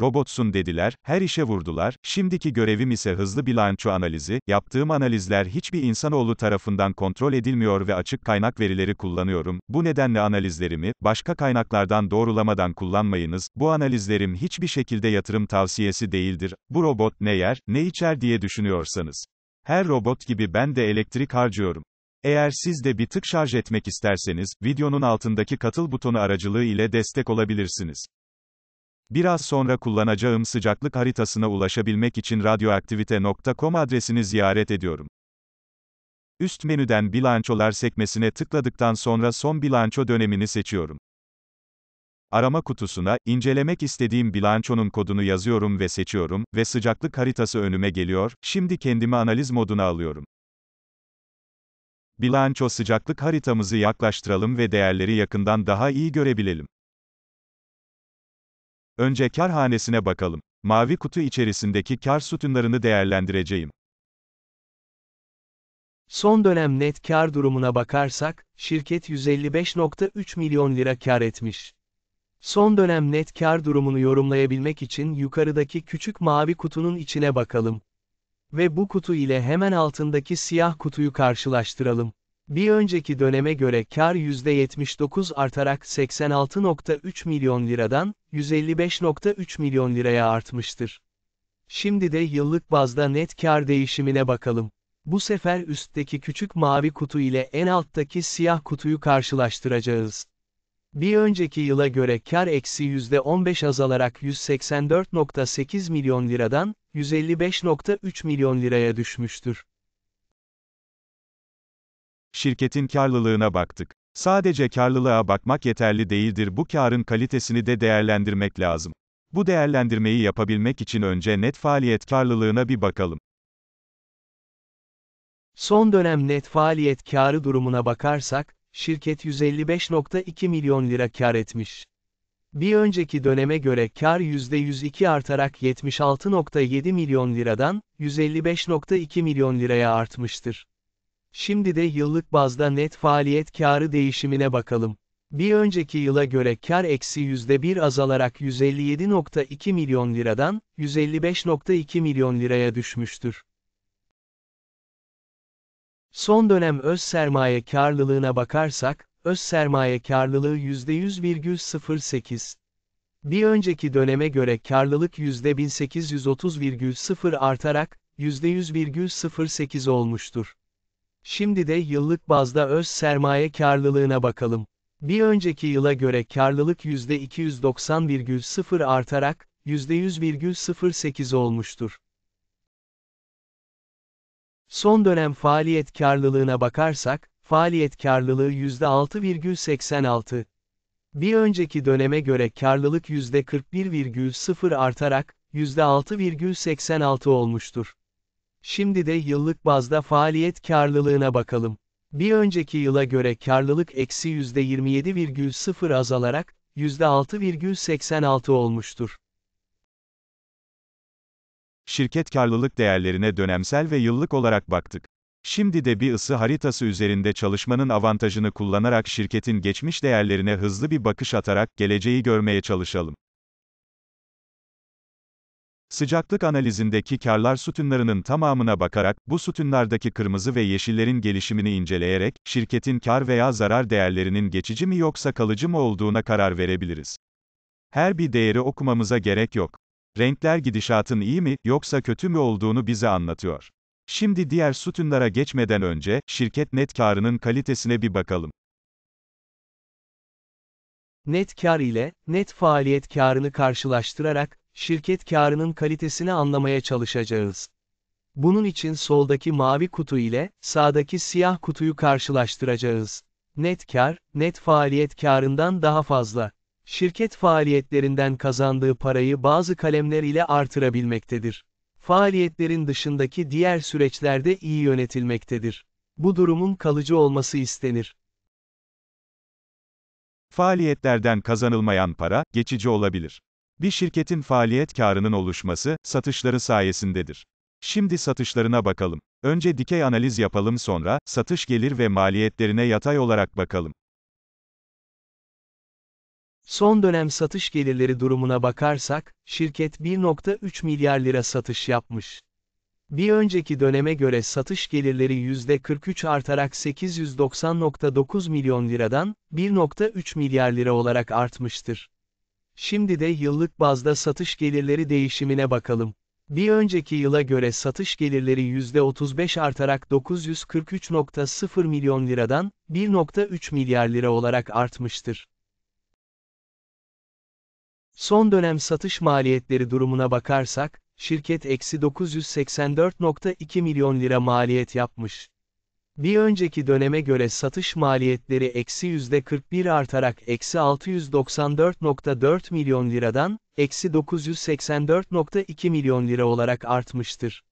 Robotsun dediler, her işe vurdular, şimdiki görevim ise hızlı bilanço analizi, yaptığım analizler hiçbir insanoğlu tarafından kontrol edilmiyor ve açık kaynak verileri kullanıyorum, bu nedenle analizlerimi, başka kaynaklardan doğrulamadan kullanmayınız, bu analizlerim hiçbir şekilde yatırım tavsiyesi değildir, bu robot ne yer, ne içer diye düşünüyorsanız. Her robot gibi ben de elektrik harcıyorum. Eğer siz de bir tık şarj etmek isterseniz, videonun altındaki katıl butonu aracılığı ile destek olabilirsiniz. Biraz sonra kullanacağım sıcaklık haritasına ulaşabilmek için radyoaktivite.com adresini ziyaret ediyorum. Üst menüden bilançolar sekmesine tıkladıktan sonra son bilanço dönemini seçiyorum. Arama kutusuna, incelemek istediğim bilançonun kodunu yazıyorum ve seçiyorum ve sıcaklık haritası önüme geliyor, şimdi kendimi analiz moduna alıyorum. Bilanço sıcaklık haritamızı yaklaştıralım ve değerleri yakından daha iyi görebilelim. Önce karhanesine bakalım. Mavi kutu içerisindeki kar sütunlarını değerlendireceğim. Son dönem net kar durumuna bakarsak, şirket 155.3 milyon lira kar etmiş. Son dönem net kar durumunu yorumlayabilmek için yukarıdaki küçük mavi kutunun içine bakalım. Ve bu kutu ile hemen altındaki siyah kutuyu karşılaştıralım. Bir önceki döneme göre kar %79 artarak 86.3 milyon liradan 155.3 milyon liraya artmıştır. Şimdi de yıllık bazda net kar değişimine bakalım. Bu sefer üstteki küçük mavi kutu ile en alttaki siyah kutuyu karşılaştıracağız. Bir önceki yıla göre kar eksi %15 azalarak 184.8 milyon liradan 155.3 milyon liraya düşmüştür şirketin karlılığına baktık. Sadece karlılığa bakmak yeterli değildir bu karın kalitesini de değerlendirmek lazım. Bu değerlendirmeyi yapabilmek için önce net faaliyet karlılığına bir bakalım. Son dönem net faaliyet karı durumuna bakarsak, şirket 155.2 milyon lira kar etmiş. Bir önceki döneme göre kar %102 artarak 76.7 milyon liradan 155.2 milyon liraya artmıştır. Şimdi de yıllık bazda net faaliyet karı değişimine bakalım. Bir önceki yıla göre kar eksi %1 azalarak 157.2 milyon liradan 155.2 milyon liraya düşmüştür. Son dönem öz sermaye karlılığına bakarsak, öz sermaye karlılığı %100,08. Bir önceki döneme göre karlılık %1830,0 artarak, %100,08 olmuştur. Şimdi de yıllık bazda öz sermaye karlılığına bakalım. Bir önceki yıla göre karlılık %290,0 artarak, %100,08 olmuştur. Son dönem faaliyet karlılığına bakarsak, faaliyet karlılığı %6,86. Bir önceki döneme göre karlılık %41,0 artarak, %6,86 olmuştur. Şimdi de yıllık bazda faaliyet karlılığına bakalım. Bir önceki yıla göre karlılık eksi %27,0 azalarak, %6,86 olmuştur. Şirket karlılık değerlerine dönemsel ve yıllık olarak baktık. Şimdi de bir ısı haritası üzerinde çalışmanın avantajını kullanarak şirketin geçmiş değerlerine hızlı bir bakış atarak geleceği görmeye çalışalım. Sıcaklık analizindeki karlar sütunlarının tamamına bakarak, bu sütunlardaki kırmızı ve yeşillerin gelişimini inceleyerek, şirketin kar veya zarar değerlerinin geçici mi yoksa kalıcı mı olduğuna karar verebiliriz. Her bir değeri okumamıza gerek yok. Renkler gidişatın iyi mi, yoksa kötü mü olduğunu bize anlatıyor. Şimdi diğer sütunlara geçmeden önce, şirket net karının kalitesine bir bakalım. Net kar ile, net faaliyet karını karşılaştırarak, şirket karının kalitesini anlamaya çalışacağız. Bunun için soldaki mavi kutu ile, sağdaki siyah kutuyu karşılaştıracağız. Net kar, net faaliyet karından daha fazla. Şirket faaliyetlerinden kazandığı parayı bazı kalemler ile artırabilmektedir. Faaliyetlerin dışındaki diğer süreçlerde iyi yönetilmektedir. Bu durumun kalıcı olması istenir. Faaliyetlerden kazanılmayan para, geçici olabilir. Bir şirketin faaliyet karının oluşması, satışları sayesindedir. Şimdi satışlarına bakalım. Önce dikey analiz yapalım sonra, satış gelir ve maliyetlerine yatay olarak bakalım. Son dönem satış gelirleri durumuna bakarsak, şirket 1.3 milyar lira satış yapmış. Bir önceki döneme göre satış gelirleri %43 artarak 890.9 milyon liradan 1.3 milyar lira olarak artmıştır. Şimdi de yıllık bazda satış gelirleri değişimine bakalım. Bir önceki yıla göre satış gelirleri %35 artarak 943.0 milyon liradan 1.3 milyar lira olarak artmıştır. Son dönem satış maliyetleri durumuna bakarsak, şirket eksi 984.2 milyon lira maliyet yapmış. Bir önceki döneme göre satış maliyetleri eksi %41 artarak eksi 694.4 milyon liradan, eksi 984.2 milyon lira olarak artmıştır.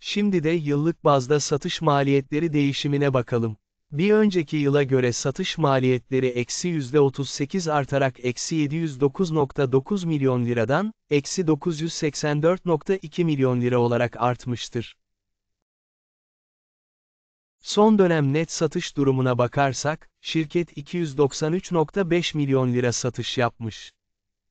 Şimdi de yıllık bazda satış maliyetleri değişimine bakalım. Bir önceki yıla göre satış maliyetleri eksi %38 artarak eksi 709.9 milyon liradan, eksi 984.2 milyon lira olarak artmıştır. Son dönem net satış durumuna bakarsak, şirket 293.5 milyon lira satış yapmış.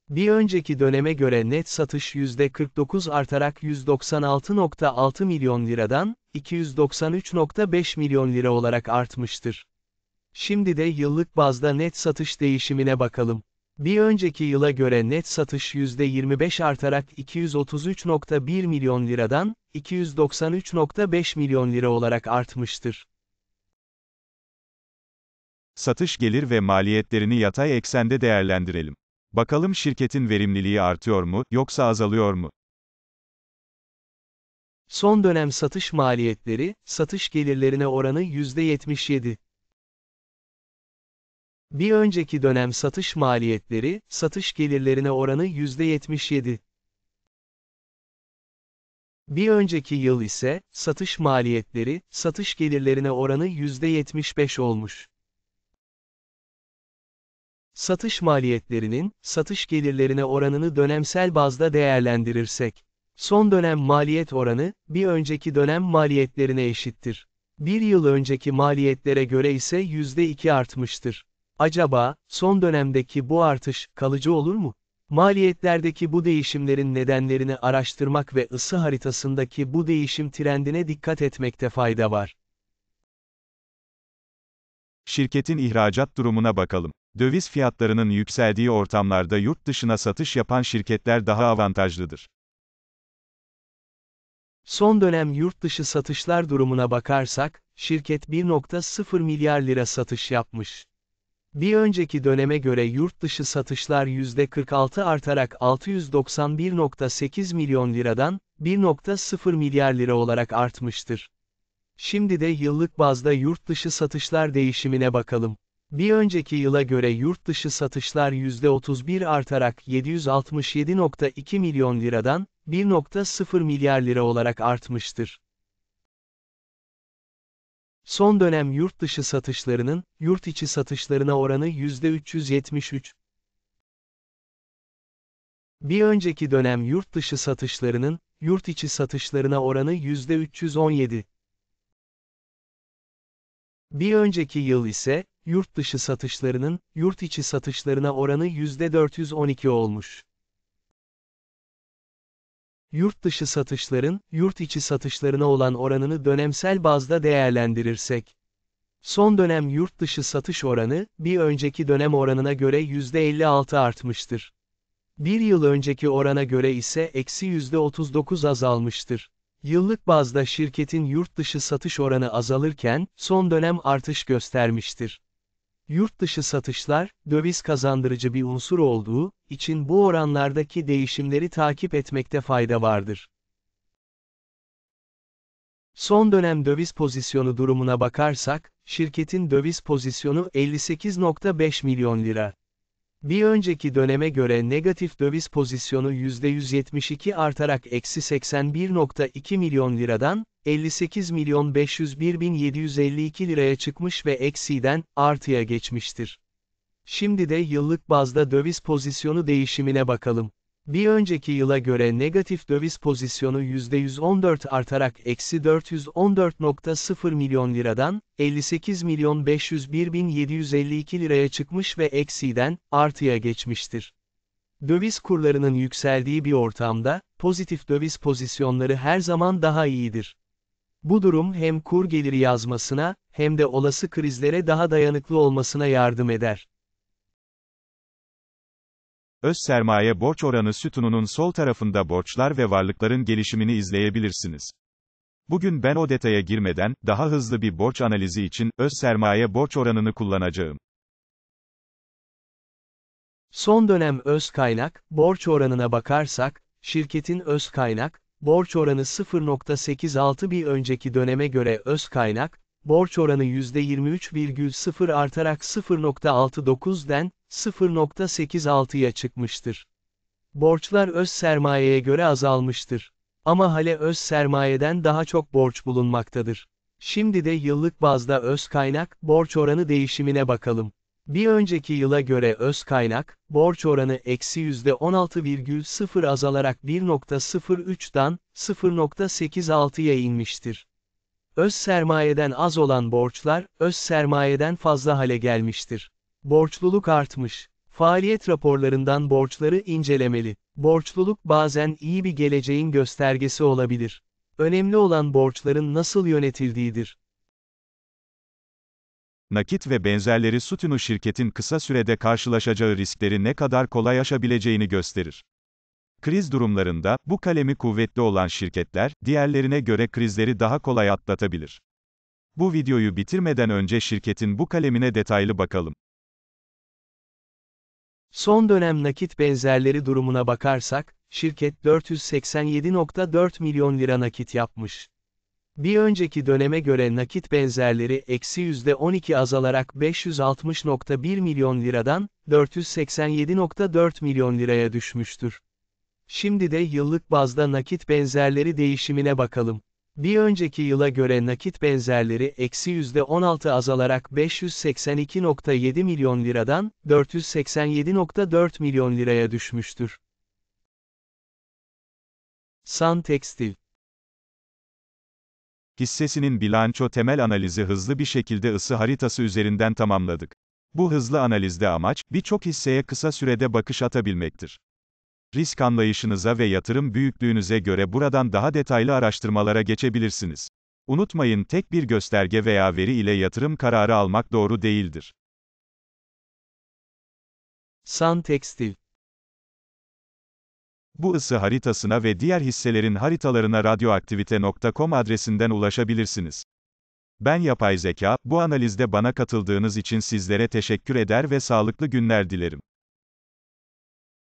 Bir önceki döneme göre net satış %49 artarak 196.6 milyon liradan 293.5 milyon lira olarak artmıştır. Şimdi de yıllık bazda net satış değişimine bakalım. Bir önceki yıla göre net satış %25 artarak 233.1 milyon liradan 293.5 milyon lira olarak artmıştır. Satış gelir ve maliyetlerini yatay eksende değerlendirelim. Bakalım şirketin verimliliği artıyor mu, yoksa azalıyor mu? Son dönem satış maliyetleri, satış gelirlerine oranı %77. Bir önceki dönem satış maliyetleri, satış gelirlerine oranı %77. Bir önceki yıl ise, satış maliyetleri, satış gelirlerine oranı %75 olmuş. Satış maliyetlerinin, satış gelirlerine oranını dönemsel bazda değerlendirirsek, son dönem maliyet oranı, bir önceki dönem maliyetlerine eşittir. Bir yıl önceki maliyetlere göre ise %2 artmıştır. Acaba, son dönemdeki bu artış, kalıcı olur mu? Maliyetlerdeki bu değişimlerin nedenlerini araştırmak ve ısı haritasındaki bu değişim trendine dikkat etmekte fayda var. Şirketin ihracat durumuna bakalım. Döviz fiyatlarının yükseldiği ortamlarda yurt dışına satış yapan şirketler daha avantajlıdır. Son dönem yurt dışı satışlar durumuna bakarsak, şirket 1.0 milyar lira satış yapmış. Bir önceki döneme göre yurt dışı satışlar %46 artarak 691.8 milyon liradan 1.0 milyar lira olarak artmıştır. Şimdi de yıllık bazda yurt dışı satışlar değişimine bakalım. Bir önceki yıla göre yurt dışı satışlar %31 artarak 767.2 milyon liradan 1.0 milyar lira olarak artmıştır. Son dönem yurt dışı satışlarının, yurt içi satışlarına oranı %373. Bir önceki dönem yurt dışı satışlarının, yurt içi satışlarına oranı %317. Bir önceki yıl ise, yurt dışı satışlarının, yurt içi satışlarına oranı %412 olmuş yurt dışı satışların, yurt içi satışlarına olan oranını dönemsel bazda değerlendirirsek. Son dönem yurt dışı satış oranı, bir önceki dönem oranına göre %56 artmıştır. Bir yıl önceki orana göre ise eksi %39 azalmıştır. Yıllık bazda şirketin yurt dışı satış oranı azalırken, son dönem artış göstermiştir. Yurt dışı satışlar, döviz kazandırıcı bir unsur olduğu için bu oranlardaki değişimleri takip etmekte fayda vardır. Son dönem döviz pozisyonu durumuna bakarsak, şirketin döviz pozisyonu 58.5 milyon lira. Bir önceki döneme göre negatif döviz pozisyonu %172 artarak eksi 81.2 milyon liradan, 58 milyon 501 bin 752 liraya çıkmış ve eksiden, artıya geçmiştir. Şimdi de yıllık bazda döviz pozisyonu değişimine bakalım. Bir önceki yıla göre negatif döviz pozisyonu %114 artarak eksi 414.0 milyon liradan, 58 milyon 501 bin 752 liraya çıkmış ve eksiden, artıya geçmiştir. Döviz kurlarının yükseldiği bir ortamda, pozitif döviz pozisyonları her zaman daha iyidir. Bu durum hem kur geliri yazmasına, hem de olası krizlere daha dayanıklı olmasına yardım eder. Öz sermaye borç oranı sütununun sol tarafında borçlar ve varlıkların gelişimini izleyebilirsiniz. Bugün ben o detaya girmeden, daha hızlı bir borç analizi için, öz sermaye borç oranını kullanacağım. Son dönem öz kaynak, borç oranına bakarsak, şirketin öz kaynak, borç oranı 0.86 bir önceki döneme göre öz kaynak, borç oranı %23,0 artarak 0.69'den, 0.86'ya çıkmıştır. Borçlar öz sermayeye göre azalmıştır. Ama hale öz sermayeden daha çok borç bulunmaktadır. Şimdi de yıllık bazda öz kaynak, borç oranı değişimine bakalım. Bir önceki yıla göre öz kaynak, borç oranı eksi %16,0 azalarak 1.03'dan 0.86'ya inmiştir. Öz sermayeden az olan borçlar, öz sermayeden fazla hale gelmiştir. Borçluluk artmış. Faaliyet raporlarından borçları incelemeli. Borçluluk bazen iyi bir geleceğin göstergesi olabilir. Önemli olan borçların nasıl yönetildiğidir. Nakit ve benzerleri sütunu şirketin kısa sürede karşılaşacağı riskleri ne kadar kolay aşabileceğini gösterir. Kriz durumlarında, bu kalemi kuvvetli olan şirketler, diğerlerine göre krizleri daha kolay atlatabilir. Bu videoyu bitirmeden önce şirketin bu kalemine detaylı bakalım. Son dönem nakit benzerleri durumuna bakarsak, şirket 487.4 milyon lira nakit yapmış. Bir önceki döneme göre nakit benzerleri eksi %12 azalarak 560.1 milyon liradan, 487.4 milyon liraya düşmüştür. Şimdi de yıllık bazda nakit benzerleri değişimine bakalım. Bir önceki yıla göre nakit benzerleri eksi %16 azalarak 582.7 milyon liradan 487.4 milyon liraya düşmüştür. San Textil. Hissesinin bilanço temel analizi hızlı bir şekilde ısı haritası üzerinden tamamladık. Bu hızlı analizde amaç, birçok hisseye kısa sürede bakış atabilmektir risk anlayışınıza ve yatırım büyüklüğünüze göre buradan daha detaylı araştırmalara geçebilirsiniz. Unutmayın tek bir gösterge veya veri ile yatırım kararı almak doğru değildir. San Textil. Bu ısı haritasına ve diğer hisselerin haritalarına radyoaktivite.com adresinden ulaşabilirsiniz. Ben yapay zeka, bu analizde bana katıldığınız için sizlere teşekkür eder ve sağlıklı günler dilerim.